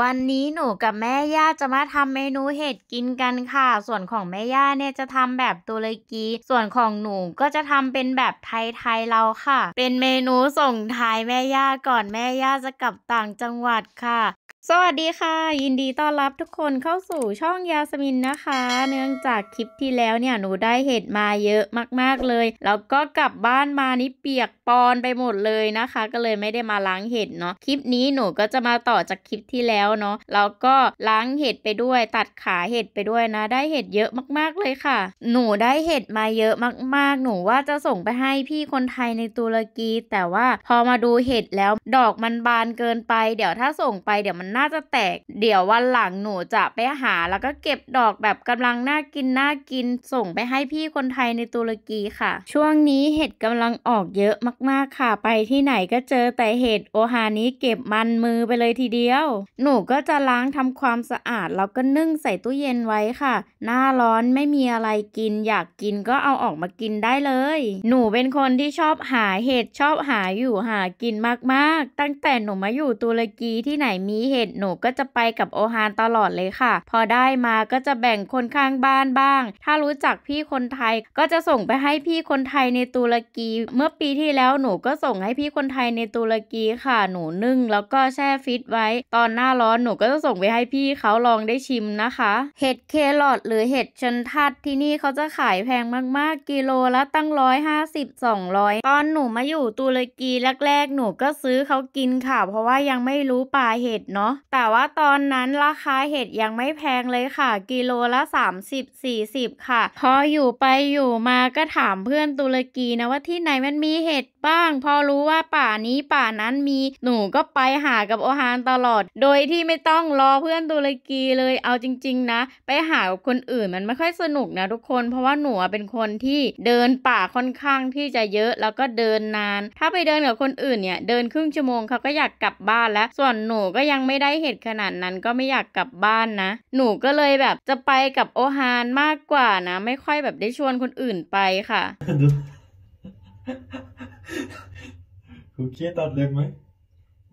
วันนี้หนูกับแม่ย่าจะมาทำเมนูเห็ดกินกันค่ะ ส่วนของแม่ย่าเนี่ยจะทำแบบตุรกี ส่วนของหนูก็จะทำเป็นแบบไทยๆเราค่ะ เป็นเมนูส่งท้ายแม่ย่าก่อนแม่ย่าจะกลับต่างจังหวัดค่ะสวัสดีค่ะ ยินดีต้อนรับทุกคนเข้าสู่ช่องยาสมินนะคะ เนื่องจากคลิปที่แล้วเนี่ยหนูได้เห็ดมาเยอะมาก ๆ เลย แล้วก็กลับบ้านมานี่เปียกปอนไปหมดเลยนะคะ ก็เลยไม่ได้มาล้างเห็ดเนาะคลิปนี้หนูก็จะมาต่อจากคลิปที่แล้วเนาะแล้วก็ล้างเห็ดไปด้วยตัดขาเห็ดไปด้วยนะ ได้เห็ดเยอะมาก ๆ เลยค่ะหนูได้เห็ดมาเยอะมาก ๆ หนูว่าจะส่งไปให้พี่คนไทยในตุรกี แต่ว่าพอมาดูเห็ดแล้วดอกมันบานเกินไป เดี๋ยวถ้าส่งไปเดี๋ยวมันน่าน่าจะแตกเดี๋ยววันหลังหนูจะไปหาแล้วก็เก็บดอกแบบกำลังน่ากินน่ากินส่งไปให้พี่คนไทยในตุรกีค่ะ ช่วงนี้เห็ดกำลังออกเยอะมากๆค่ะไปที่ไหนก็เจอแต่เห็ดโอฮานี้เก็บมันมือไปเลยทีเดียว หนูก็จะล้างทำความสะอาดแล้วก็นึ่งใส่ตู้เย็นไว้ค่ะ หน้าร้อนไม่มีอะไรกิน อยากกินก็เอาออกมากินได้เลย หนูเป็นคนที่ชอบหาเห็ดชอบหาอยู่หากินมากๆ ตั้งแต่หนูมาอยู่ตุรกีที่ไหนมีเห็ดดหนูก็จะไปกับโอฮานตลอดเลยค่ะ พอได้มาก็จะแบ่งคนข้างบ้านบ้าง ถ้ารู้จักพี่คนไทยก็จะส่งไปให้พี่คนไทยในตุรกี เมื่อปีที่แล้วหนูก็ส่งให้พี่คนไทยในตุรกีค่ะ หนูนึ่งแล้วก็แช่ฟิตไว้ ตอนหน้าร้อนหนูก็จะส่งไปให้พี่เขาลองได้ชิมนะคะ เห็ดเคลอดหรือเห็ดชนทัดที่นี่เขาจะขายแพงมากๆ กิโลละตั้งร้อยห้าสิบสองร้อยตอนหนูมาอยู่ตุรกีแรกๆ หนูก็ซื้อเขากินค่ะเพราะว่ายังไม่รู้ปลาเห็ดเนาะะแต่ว่าตอนนั้นราคาเห็ดยังไม่แพงเลยค่ะ กิโลละ 30-40 ค่ะ พออยู่ไปอยู่มาก็ถามเพื่อนตุรกีนะว่าที่ไหนมันมีเห็ดบ้าง พอรู้ว่าป่านี้ป่านั้นมีหนูก็ไปหากับโอฮานตลอด โดยที่ไม่ต้องรอเพื่อนตุรกีเลยเอาจริง ๆ นะไปหากับคนอื่นมันไม่ค่อยสนุกนะทุกคนเพราะว่าหนูเป็นคนที่เดินป่าค่อนข้างที่จะเยอะแล้วก็เดินนาน ถ้าไปเดินกับคนอื่นเนี่ย เดินครึ่งชั่วโมงเขาก็อยากกลับบ้านแล้วส่วนหนูก็ยังไม่ได้เหตุขนาดนั้นก็ไม่อยากกลับบ้านนะหนูก็เลยแบบจะไปกับโอฮานมากกว่านะ ไม่ค่อยแบบได้ชวนคนอื่นไปค่ะคุเคียตัดเล็บไหม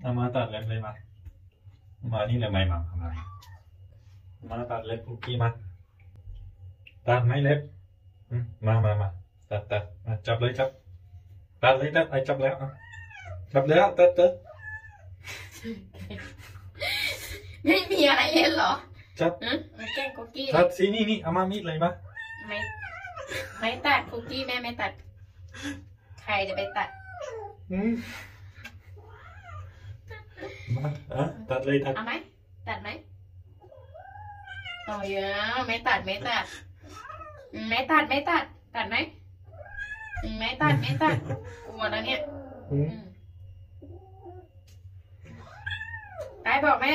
อามาตัดเล็บเลยมา มานี่เลยไหมมามามาตัดเล็บคุกี้มา ตัดไหมเล็บมามามา ตัดตัดจับเลยจับ ตัดเลยตัด ไอจับแล้ว จับแล้วตัดตัดไม่มีอะไรเล่นหรอ จับแก้งคุกกี้ตัดสินี่นี่ เอามามีดเลยมาไม่ ไม่ตัดคุกกี้แม่ไม่ตัดครจะไปตัดอะตัดเลย ตัด เอาไหม ตัดไหมโอาเยอะไม่ตัดไม่ตัด ไม่ตัด ไม่ตัด ตัดไหม ไม่ตัด ไม่ตัดัวแล้วเนี่ยได้บอกแม่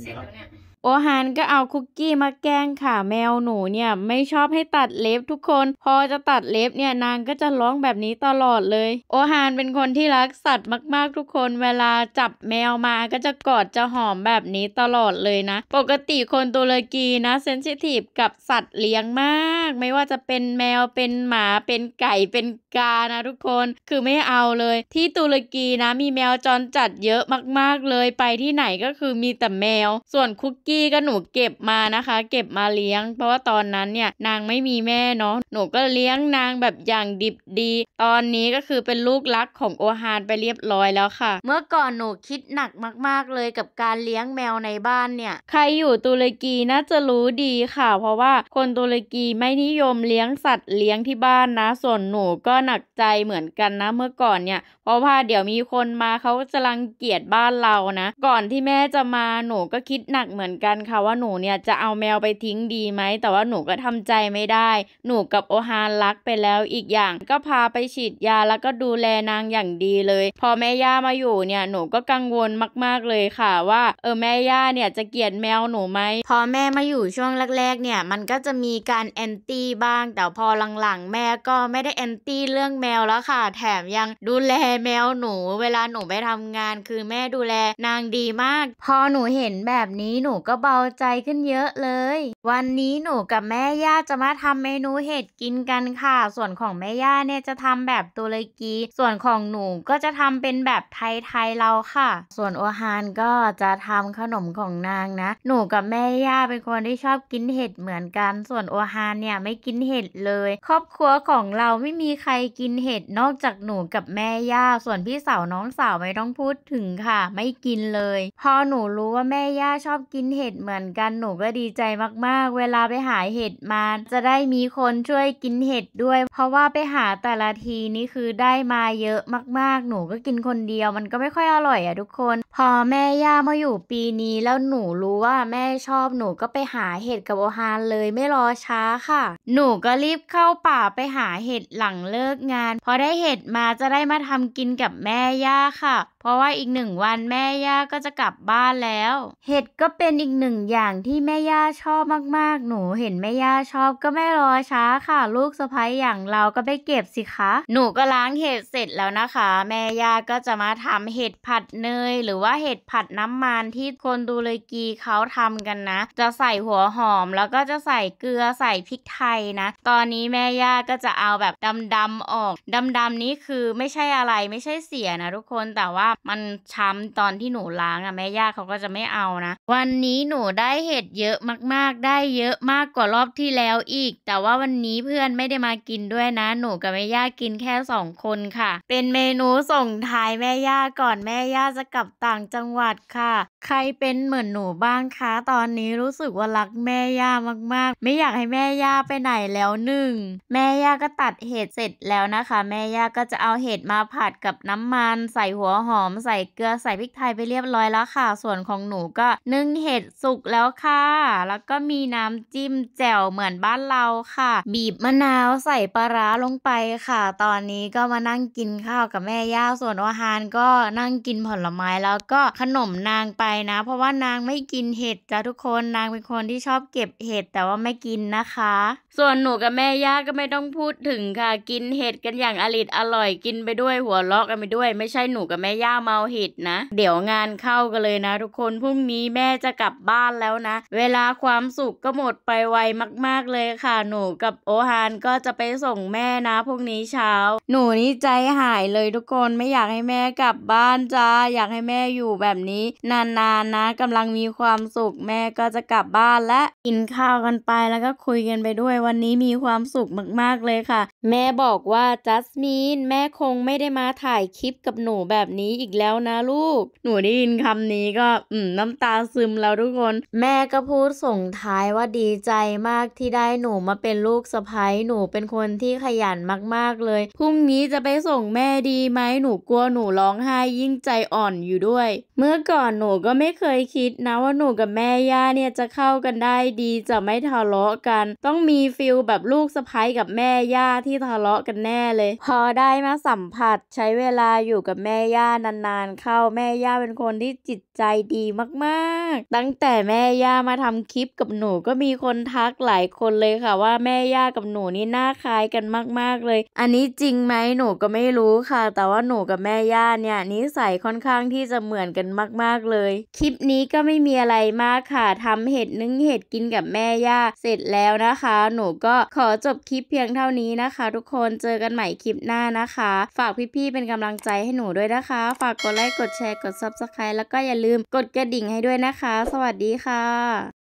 เสร็จแล้วเนี่ยโอฮานก็เอาคุกกี้มาแกล้งค่ะแมวหนูเนี่ย ไม่ชอบให้ตัดเล็บทุกคน พอจะตัดเล็บเนี่ย นางก็จะร้องแบบนี้ตลอดเลย โอฮานเป็นคนที่รักสัตว์มากๆ ทุกคน เวลาจับแมวมาก็จะ กอดจะหอมแบบนี้ตลอดเลยนะ ปกติคนตุรกีนะเซนซิทีฟกับสัตว์เลี้ยงมาก ไม่ว่าจะเป็นแมวเป็นหมาเป็นไก่เป็นกานะทุกคนคือไม่เอาเลย ที่ตุรกีนะ มีแมวจรจัดเยอะมากๆเลยไปที่ไหนก็คือมีแต่แมว ส่วนคุกกี้ี่ก็หนูเก็บมานะคะ เก็บมาเลี้ยง เพราะว่าตอนนั้นเนี่ยนางไม่มีแม่เนาะหนูก็เลี้ยงนางแบบอย่างดิบดี ตอนนี้ก็คือเป็นลูกรักของโอฮานไปเรียบร้อยแล้วค่ะ เมื่อก่อนหนูคิดหนักมากๆเลยกับการเลี้ยงแมวในบ้านเนี่ยใครอยู่ตุรกีน่าจะรู้ดีค่ะ เพราะว่าคนตุรกีไม่นิยมเลี้ยงสัตว์เลี้ยงที่บ้านนะ ส่วนหนูก็หนักใจเหมือนกันนะ เมื่อก่อนเนี่ย เพราะว่าเดี๋ยวมีคนมาเขาจะรังเกียจบ้านเรานะ ก่อนที่แม่จะมาหนูก็คิดหนักเหมือนกันค่ะว่าหนูเนี่ยจะเอาแมวไปทิ้งดีไหม แต่ว่าหนูก็ทำใจไม่ได้ หนูกับโอฮานรักไปแล้วอีกอย่าง ก็พาไปฉีดยาแล้วก็ดูแลนางอย่างดีเลย พอแม่ย่ามาอยู่เนี่ยหนูก็กังวลมากๆเลยค่ะว่าเออแม่ย่าเนี่ยจะเกลียดแมวหนูไหมพอแม่มาอยู่ช่วงแรกๆเนี่ยมันก็จะมีการแอนตี้บ้าง แต่พอหลังๆแม่ก็ไม่ได้แอนตี้เรื่องแมวแล้วค่ะแถมยังดูแลแมวหนู เวลาหนูไปทำงานคือแม่ดูแลนางดีมาก พอหนูเห็นแบบนี้หนูก็ก็เบาใจขึ้นเยอะเลย วันนี้หนูกับแม่ย่าจะมาทำเมนูเห็ดกินกันค่ะ ส่วนของแม่ย่าเนี่ยจะทำแบบตุรกีส่วนของหนู ก็จะทำเป็นแบบไทยๆเราค่ะ ส่วน โอฮานก็จะทำขนมของนางนะ หนู กับแม่ ย่าเป็นคน ที่ชอบกินเห็ด เหมือนกัน ส่วนโอฮานเนี่ยไม่กินเห็ดเลย ครอบครัวของเราไม่มีใครกินเห็ดนอกจากหนูกับแม่ย่า ส่วนพี่สาวน้องสาวไม่ต้องพูดถึงค่ะไม่กินเลยพอหนูรู้ว่าแม่ย่าชอบกินเห็ดห็ดเหมือนกันหนูก็ดีใจมาก ๆ เวลาไปหาเห็ดมาจะได้มีคนช่วยกินเห็ดด้วย เพราะว่าไปหาแต่ละทีนี่คือได้มาเยอะมาก ๆ หนูก็กินคนเดียว มันก็ไม่ค่อยอร่อยอะทุกคนพอแม่ย่ามาอยู่ปีนี้แล้วหนูรู้ว่าแม่ชอบหนูก็ไปหาเห็ดกับโอฮานเลยไม่รอช้าค่ะหนูก็รีบเข้าป่าไปหาเห็ดหลังเลิกงานพอได้เห็ดมาจะได้มาทำกินกับแม่ย่าค่ะ เพราะว่าอีกหนึ่งวันแม่ย่าก็จะกลับบ้านแล้วเห็ดก็เป็นอีกหนึ่งอย่างที่แม่ย่าชอบมากๆ หนูเห็นแม่ย่าชอบก็ไม่รอช้าค่ะ ลูกสะพ้ยอย่างเราก็ไปเก็บสิคะ หนูก็ล้างเห็ดเสร็จแล้วนะคะ แม่ย่าก็จะมาทำเห็ดผัดเนย หรือว่าเห็ดผัดน้ำมันที่คนดูเลยกีเขาทำกันนะจะใส่หัวหอมแล้วก็จะใส่เกลือใส่พริกไทยนะ ตอนนี้แม่ย่าก็จะเอาแบบดำๆออกดำๆนี้คือไม่ใช่อะไรไม่ใช่เสียนะทุกคนแต่ว่ามันช้ำตอนที่หนูล้างอะแม่ย่าเขาก็จะไม่เอานะวันนี้หนูได้เห็ดเยอะมากๆ ได้เยอะมากกว่ารอบที่แล้วอีก แต่ว่าวันนี้เพื่อนไม่ได้มากินด้วยนะหนูกับแม่ย่ากินแค่สองคนค่ะ เป็นเมนูส่งท้ายแม่ย่าก่อนแม่ย่าจะกลับต่างจังหวัดค่ะ ใครเป็นเหมือนหนูบ้างคะตอนนี้รู้สึกว่ารักแม่ย่ามากๆ ไม่อยากให้แม่ย่าไปไหนแล้วหนึ่งแม่ย่าก็ตัดเห็ดเสร็จแล้วนะคะ แม่ย่าก็จะเอาเห็ดมาผัดกับน้ำมัน ใส่หัวหอมใส่เกลือใส่พริกไทยไปเรียบร้อยแล้วค่ะส่วนของหนูก็นึ่งเห็ดดสุกแล้วค่ะ แล้วก็มีน้ำจิ้มแจ่วเหมือนบ้านเราค่ะ บีบมะนาวใส่ปลาร้าลงไปค่ะ ตอนนี้ก็มานั่งกินข้าวกับแม่ย่า ส่วนอาหารก็นั่งกินผลไม้แล้วก็ขนมนางไปนะ เพราะว่านางไม่กินเห็ดจ้ะทุกคน นางเป็นคนที่ชอบเก็บเห็ดแต่ว่าไม่กินนะคะ ส่วนหนูกับแม่ย่าก็ไม่ต้องพูดถึงค่ะ กินเห็ดกันอย่างอริดอร่อย กินไปด้วย หัวเราะกันไปด้วย ไม่ใช่หนูกับแม่ย่าเมาเห็ดนะ เดี๋ยวงานเข้ากันเลยนะ ทุกคน พรุ่งนี้แม่จะกลับับบ้านแล้วนะ เวลาความสุขก็หมดไปไวมาก ๆเลยค่ะ หนูกับโอฮานก็จะไปส่งแม่นะพวกนี้เช้า หนูนี่ใจหายเลยทุกคนไม่อยากให้แม่กลับบ้านจ้าอยากให้แม่อยู่แบบนี้ นานๆนนนะกำลังมีความสุข แม่ก็จะกลับบ้านและกินข้าวกันไปแล้วก็คุยกันไปด้วยวันนี้มีความสุขมากๆเลยค่ะ แม่บอกว่าจัสมินแม่คงไม่ได้มาถ่ายคลิปกับหนูแบบนี้อีกแล้วนะลูกหนูได้ยินคำนี้ก็อืมน้ำตาซึมแล้วทุกคนแม่ก็พูดส่งท้ายว่าดีใจมากที่ได้หนูมาเป็นลูกสะพ้ยหนูเป็นคนที่ขยันมากๆเลย พรุ่งนี้จะไปส่งแม่ดีไหมหนูกลัวหนูร้องไห้ยิ่งใจอ่อนอยู่ด้วย เมื่อก่อนหนูก็ไม่เคยคิดนะว่าหนูกับแม่ย่าเนี่ยจะเข้ากันได้ดีจะไม่ทะเลาะกัน ต้องมีฟิลแบบลูกสะพ้ยกับแม่ ย่าที่ทะเลาะกันแน่เลย พอได้มาสัมผัสใช้เวลาอยู่กับแม่ย่านานๆ เข้าแม่ย่าเป็นคนที่จิตใจดีมากๆตั้งแต่แม่ย่ามาทำคลิปกับหนูก็มีคนทักหลายคนเลยค่ะว่าแม่ย่ากับหนูนี่หน้าคล้ายกันมากๆเลย อันนี้จริงไหมหนูก็ไม่รู้ค่ะ แต่ว่าหนูกับแม่ย่าเนี่ยนิสัยค่อนข้างที่จะเหมือนกันมากๆเลย คลิปนี้ก็ไม่มีอะไรมากค่ะทำเห็ดนึ่งเห็ดกินกับแม่ย่าเสร็จแล้วนะคะหนูก็ขอจบคลิปเพียงเท่านี้นะคะทุกคนเจอกันใหม่คลิปหน้านะคะ ฝากพี่ๆเป็นกำลังใจให้หนูด้วยนะคะ ฝากกดไลค์กดแชร์กด subscribe แล้วก็อย่าลืมกดกระดิ่งให้ด้วยนะคะสวัสดีวัสดีค่ะ